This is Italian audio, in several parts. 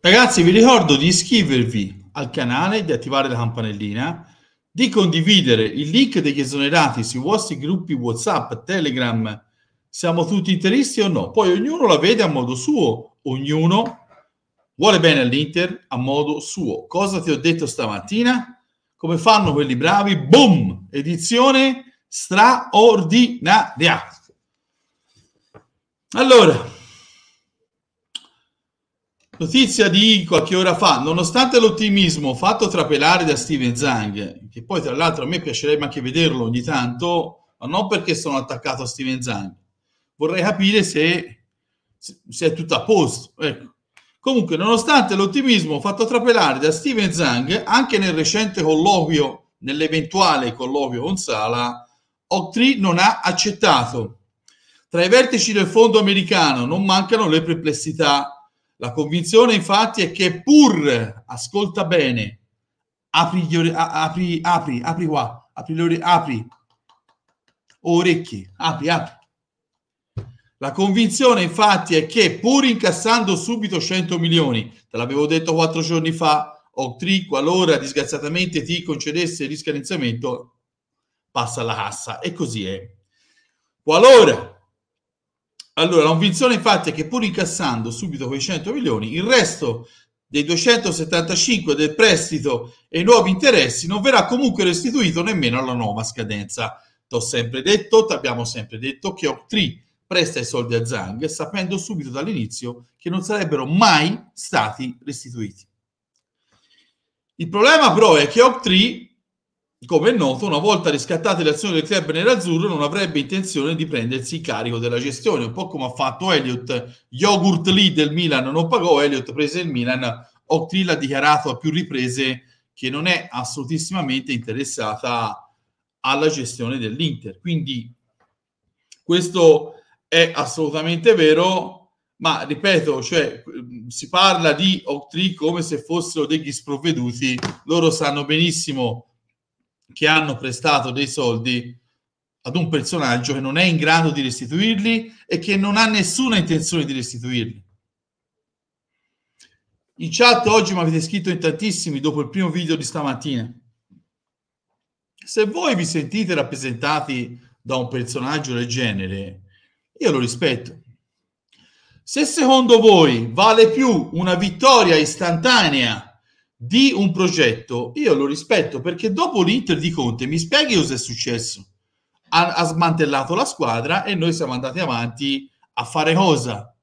Ragazzi, vi ricordo di iscrivervi al canale, di attivare la campanellina, di condividere il link degli esonerati sui vostri gruppi WhatsApp, Telegram. Siamo tutti interisti o no? Poi ognuno la vede a modo suo, ognuno vuole bene all'Inter a modo suo. Cosa ti ho detto stamattina? Come fanno quelli bravi? Boom! Edizione straordinaria. Allora, Notizia di qualche ora fa, nonostante l'ottimismo fatto trapelare da Steven Zang, che poi tra l'altro a me piacerebbe anche vederlo ogni tanto, ma non perché sono attaccato a Steven Zang, vorrei capire se, se è tutto a posto. Ecco. Comunque, nonostante l'ottimismo fatto trapelare da Steven Zang, anche nel recente colloquio, nell'eventuale colloquio con Sala, Octri non ha accettato. Tra i vertici del fondo americano non mancano le perplessità la convinzione infatti è che pur, ascolta bene, apri, apri, apri, apri qua, apri, apri, orecchi, apri, apri. La convinzione infatti è che pur incassando subito 100 milioni, te l'avevo detto quattro giorni fa, Octree qualora disgraziatamente ti concedesse il riscadenziamento, passa alla cassa e così è. Qualora allora, la convinzione infatti è che pur incassando subito quei 100 milioni, il resto dei 275 del prestito e i nuovi interessi non verrà comunque restituito nemmeno alla nuova scadenza. T'ho sempre detto, t'abbiamo sempre detto che Octree presta i soldi a Zhang sapendo subito dall'inizio che non sarebbero mai stati restituiti. Il problema però è che Octree come è noto, una volta riscattate le azioni del club nerazzurro, non avrebbe intenzione di prendersi carico della gestione, un po' come ha fatto Elliott. Yogurt Lee del Milan non pagò, Elliott prese il Milan, Octril ha dichiarato a più riprese che non è assolutissimamente interessata alla gestione dell'Inter. Quindi questo è assolutamente vero, ma ripeto, cioè, si parla di Octril come se fossero degli sprovveduti, loro sanno benissimo che hanno prestato dei soldi ad un personaggio che non è in grado di restituirli e che non ha nessuna intenzione di restituirli. In chat oggi mi avete scritto in tantissimi dopo il primo video di stamattina. Se voi vi sentite rappresentati da un personaggio del genere, io lo rispetto. Se secondo voi vale più una vittoria istantanea di un progetto, io lo rispetto perché dopo l'Inter di Conte, mi spieghi cosa è successo? Ha, ha smantellato la squadra e noi siamo andati avanti a fare cosa?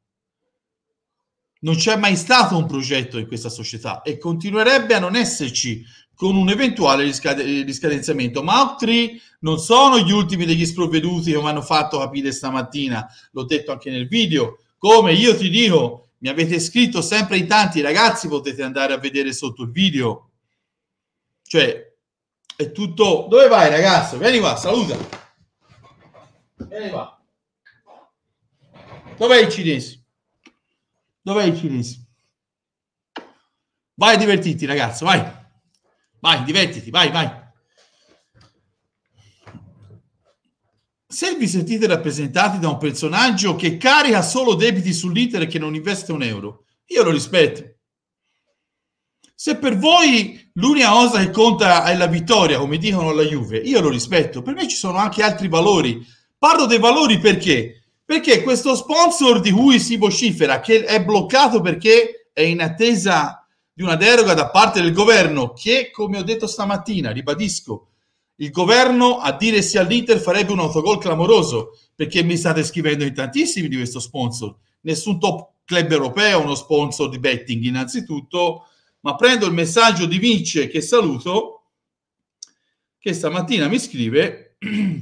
Non c'è mai stato un progetto in questa società e continuerebbe a non esserci con un eventuale riscadenziamento. Ma altri non sono gli ultimi degli sprovveduti che mi hanno fatto capire stamattina, l'ho detto anche nel video, come io ti dico mi avete scritto sempre in tanti ragazzi, potete andare a vedere sotto il video. Cioè, è tutto... Dove vai ragazzo? Vieni qua, saluta. Vieni qua. Dov'è il cinese? Dov'è il cinese? Vai divertiti ragazzo, vai. Vai, divertiti, vai, vai. se vi sentite rappresentati da un personaggio che carica solo debiti sull'Inter e che non investe un euro, io lo rispetto. Se per voi l'unica cosa che conta è la vittoria, come dicono la Juve, io lo rispetto. Per me ci sono anche altri valori. Parlo dei valori perché? Perché questo sponsor di cui si vocifera, che è bloccato perché è in attesa di una deroga da parte del governo, che, come ho detto stamattina, ribadisco, il governo a dire sì all'Inter farebbe un autogol clamoroso perché mi state scrivendo in tantissimi di questo sponsor. Nessun top club europeo, uno sponsor di betting innanzitutto, ma prendo il messaggio di Vince che saluto, che stamattina mi scrive,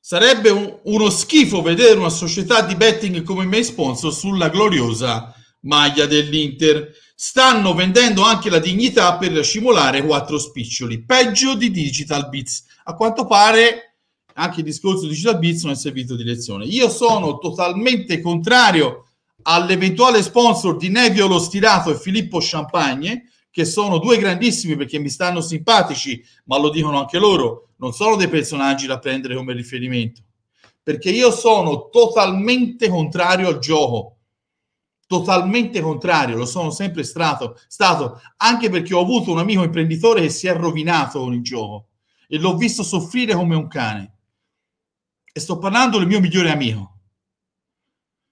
sarebbe un, uno schifo vedere una società di betting come me sponsor sulla gloriosa maglia dell'Inter. Stanno vendendo anche la dignità per simulare quattro spiccioli, peggio di Digital Bits. A quanto pare anche il discorso di Digital Bits non è servito di lezione. Io sono totalmente contrario all'eventuale sponsor di Nevio Lo Stirato e Filippo Champagne, che sono due grandissimi perché mi stanno simpatici, ma lo dicono anche loro, non sono dei personaggi da prendere come riferimento. Perché io sono totalmente contrario al gioco totalmente contrario, lo sono sempre stato, stato, anche perché ho avuto un amico imprenditore che si è rovinato con il gioco e l'ho visto soffrire come un cane. E sto parlando del mio migliore amico.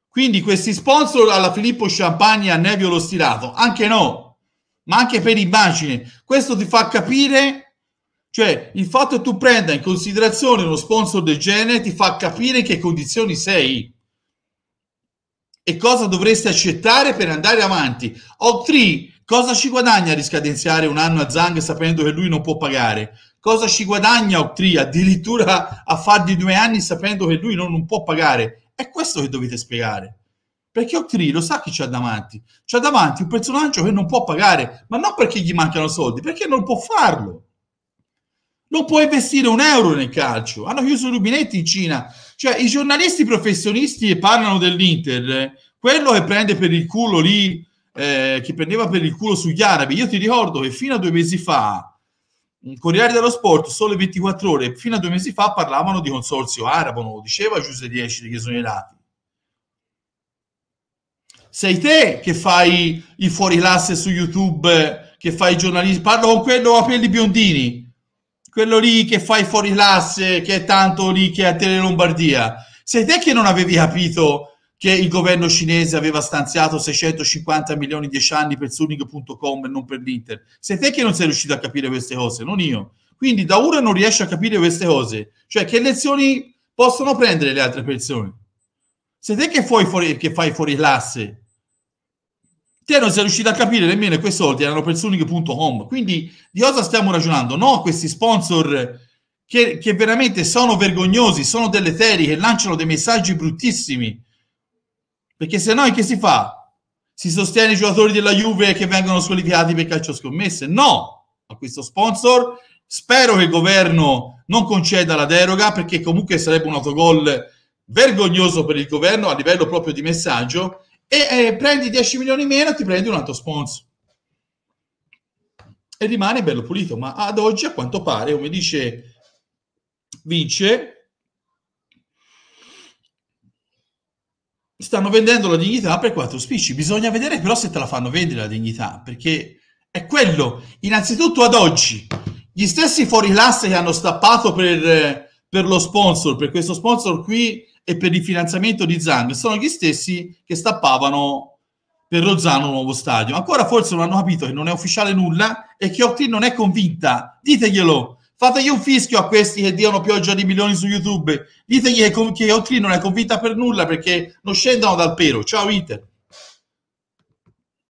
Quindi questi sponsor alla Filippo Champagne a Nevio lo stirato, anche no, ma anche per immagine. Questo ti fa capire, cioè il fatto che tu prenda in considerazione uno sponsor del genere ti fa capire in che condizioni sei e cosa dovreste accettare per andare avanti. Oak cosa ci guadagna a riscadenziare un anno a Zang sapendo che lui non può pagare? Cosa ci guadagna Oak addirittura a fargli due anni sapendo che lui non, non può pagare? È questo che dovete spiegare perché Octree lo sa chi c'ha davanti. C'ha davanti un personaggio che non può pagare, ma non perché gli mancano soldi, perché non può farlo. Non può investire un euro nel calcio. Hanno chiuso i rubinetti in Cina cioè, i giornalisti professionisti che parlano dell'Inter, quello che prende per il culo lì, eh, che prendeva per il culo sugli arabi, io ti ricordo che fino a due mesi fa, in Corriere dello Sport, sole 24 ore, fino a due mesi fa parlavano di consorzio arabo, non lo diceva Giuseppe Dieci che sono erati. Sei te che fai i fuorilasse su YouTube, che fai i giornalisti, parlo con quello a capelli biondini, quello lì che fai fuori classe, che è tanto lì che è a Tele Lombardia. Sei te che non avevi capito che il governo cinese aveva stanziato 650 milioni in 10 anni per Suning.com e non per l'Inter? Sei te che non sei riuscito a capire queste cose, non io. Quindi da ora non riesce a capire queste cose. Cioè, che lezioni possono prendere le altre persone? Sei te che, fuori, che fai fuori classe te non sei riuscito a capire nemmeno che i soldi erano per Suning.com. Quindi di cosa stiamo ragionando? No, questi sponsor che, che veramente sono vergognosi, sono deleteri, che lanciano dei messaggi bruttissimi. Perché se no che si fa? Si sostiene i giocatori della Juve che vengono squalificati per calcio scommesse? No, a questo sponsor. Spero che il governo non conceda la deroga perché comunque sarebbe un autogol vergognoso per il governo a livello proprio di messaggio e eh, prendi 10 milioni in meno, ti prendi un altro sponsor. E rimane bello pulito, ma ad oggi a quanto pare, come dice Vince, stanno vendendo la dignità per quattro spicci. Bisogna vedere però se te la fanno vendere la dignità, perché è quello. Innanzitutto ad oggi, gli stessi fuori classe che hanno stappato per, per lo sponsor, per questo sponsor qui e per il finanziamento di Zang sono gli stessi che stappavano per Rozzano un nuovo stadio. Ancora forse non hanno capito che non è ufficiale nulla e che Octin non è convinta. Diteglielo. Fategli un fischio a questi che diano pioggia di milioni su YouTube. Ditegli che, che Octin non è convinta per nulla perché non scendono dal pero. Ciao Inter.